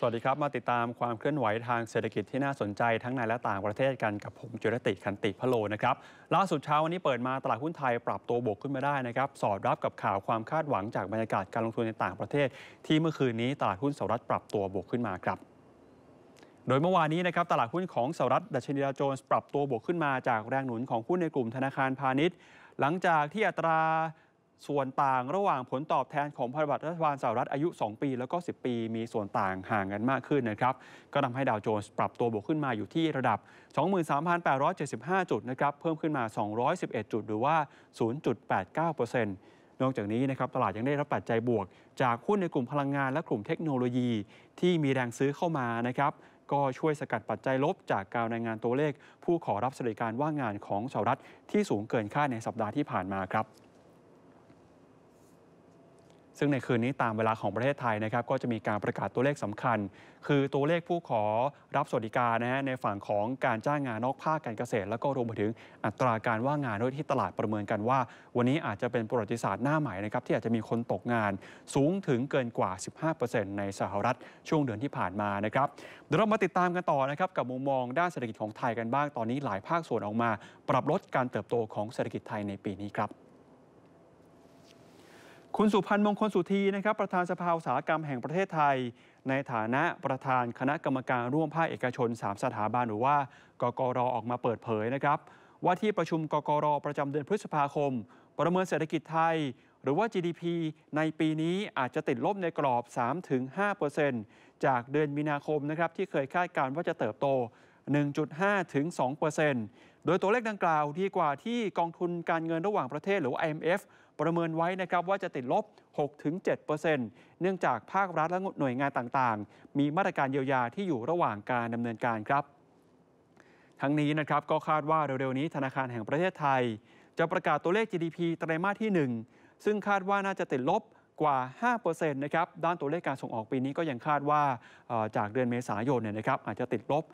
สวัสดีครับมาติดตามความเคลื่อนไหวทางเศรษฐกิจที่น่าสนใจทั้งในและต่างประเทศกันกับผมจุรติคันติพโลนะครับล่าสุดเช้าวันนี้เปิดมาตลาดหุ้นไทยปรับตัวบวกขึ้นมาได้นะครับสอดรับกับข่าวความคาดหวังจากบรรยากาศการลงทุนในต่างประเทศ ที่เมื่อคืนนี้ตลาดหุ้นสหรัฐปรับตัวบวกขึ้นมาครับ โดยเมื่อวานนี้นะครับตลาดหุ้นของสหรัฐดัชนีดาวโจนส์ปรับตัวบวกขึ้นมาจากแรงหนุนของหุ้นในกลุ่มธนาคารพาณิชย์ หลังจากที่อัตราส่วนต่างระหว่างผลตอบแทนของพันธบัตรรัฐบาลสหรัฐอายุ 2 ปี แล้วก็ 10 ปี มีส่วนต่างห่างกันมากขึ้นนะครับ ก็ทำให้ดาวโจนส์ปรับตัวบวกขึ้นมาอยู่ที่ระดับ 23,875 จุดนะครับเพิ่มขึ้นมา 211 จุด หรือว่า 0.89%นอกจากนี้นะครับตลาดยังได้รับปัจจัยบวกจากหุ้นในกลุ่มพลังงานและกลุ่มเทคโนโลยีที่มีแรงซื้อเข้ามานะครับก็ช่วยสกัดปัจจัยลบจากการรายงานตัวเลข ผู้ขอรับสวัสดิการว่างงานของสหรัฐที่สูงเกินคาดในสัปดาห์ที่ผ่านมาครับซึ่งในคืนนี้ตามเวลาของประเทศไทยนะครับก็จะมีการประกาศตัวเลขสำคัญ คือตัวเลขผู้ขอรับสวัสดิการนะฮะในฝั่งของการจ้างงานนอกภาคการเกษตร แล้วก็รวมไปถึงอัตราการว่างงานด้วยที่ตลาดประเมินกันว่า วันนี้อาจจะเป็นประวัติศาสตร์หน้าใหม่นะครับที่อาจจะมีคนตกงานสูงถึงเกินกว่า 15%ในสหรัฐช่วงเดือนที่ผ่านมานะครับเดี๋ยวเรามาติดตามกันต่อนะครับ กับมุมมองด้านเศรษฐกิจของไทยกันบ้างตอนนี้หลายภาคส่วนออกมา ปรับลดการเติบโตของเศรษฐกิจไทยในปีนี้ครับคุณสุพันธ์มงคลสุธีนะครับประธานสภาอุตสาหกรรมแห่งประเทศไทย ในฐานะประธานคณะกรรมการร่วมภาคเอกชน 3 สถาบันหรือว่ากกรออกมาเปิดเผยนะครับว่าที่ประชุมกกรประจำเดือนพฤษภาคม ประเมินเศรษฐกิจไทย หรือว่า GDP ในปีนี้อาจจะติดลบในกรอบ3-5%จากเดือนมีนาคมนะครับที่เคยคาดการณ์ว่าจะเติบโต 1.5ถึง2%โดยตัวเลขดังกล่าวดีกว่าที่กองทุนการเงินระหว่างประเทศหรือ IMF ประเมินไว้นะครับว่าจะติดลบ 6-7%เนื่องจากภาครัฐและหน่วยงานต่างๆ มีมาตรการเยียวยาที่อยู่ระหว่างการดำเนินการครับ ทั้งนี้นะครับก็คาดว่าเร็ว ๆ นี้ ธนาคารแห่งประเทศไทย จะประกาศตัวเลข GDP ไตรมาสที่ 1 ซึ่งคาดว่าน่าจะติดลบกว่า5%นะครับ ด้านตัวเลขการส่งออกปีนี้ก็ยังคาดว่าจากเดือนเมษายนเนี่ยนะครับอาจจะติดลบ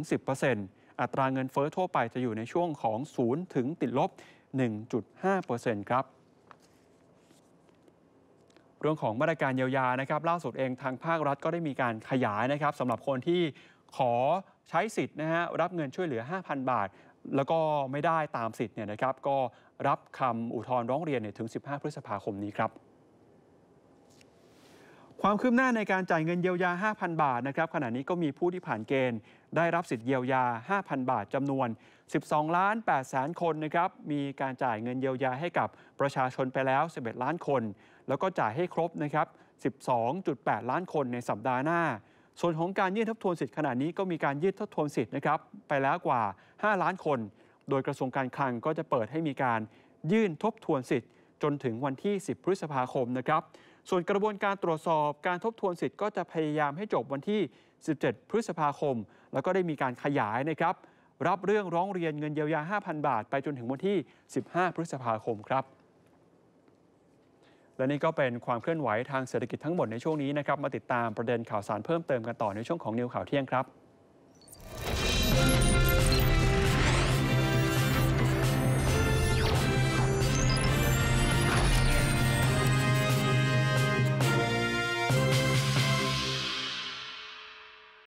5-10%อัตราเงินเฟอ้อทั่วไปจะอยู่ในช่วงของ 0 ถึงติดลบ1.5%ครับเรื่องของมาตรการเยียวยานะครับ ล่าสุดเองทางภาครัฐก็ได้มีการขยายนะครับสำหรับคนที่ขอใช้สิทธิ์นะฮะรับเงินช่วยเหลือ 5,000 บาท แล้วก็ไม่ได้ตามสิทธิ์เนี่ยนะครับ ก็รับคำอุทธรณ์ร้องเรียนถึง 15 พฤษภาคมนี้ครับความคืบหน้าในการจ่ายเงินเยียวยา 5,000 บาทนะครับ ขณะนี้ก็มีผู้ที่ผ่านเกณฑ์ได้รับสิทธิ์เยียวยา 5,000 บาทจำนวน 12ล้าน8แสนคนนะครับ มีการจ่ายเงินเยียวยาให้กับประชาชนไปแล้ว 11 ล้านคน แล้วก็จ่ายให้ครบนะครับ 12.8 ล้านคนในสัปดาห์หน้า ส่วนของการยื่นทบทวนสิทธิ์ขณะนี้ก็มีการยื่นทบทวนสิทธิ์นะครับ ไปแล้วกว่า 5 ล้านคน โดยกระทรวงการคลังก็จะเปิดให้มีการยื่นทบทวนสิทธิ์จนถึงวันที่ 10 พฤษภาคมนะครับส่วนกระบวนการตรวจสอบการทบทวนสิทธิ์ก็จะพยายามให้จบวันที่ 17 พฤษภาคม แล้วก็ได้มีการขยายนะครับ รับเรื่องร้องเรียนเงินเยียวยา 5,000 บาท ไปจนถึงวันที่ 15 พฤษภาคมครับ และนี่ก็เป็นความเคลื่อนไหวทางเศรษฐกิจทั้งหมดในช่วงนี้นะครับ มาติดตามประเด็นข่าวสารเพิ่มเติมกันต่อในช่วงของนิวข่าวเที่ยงครับ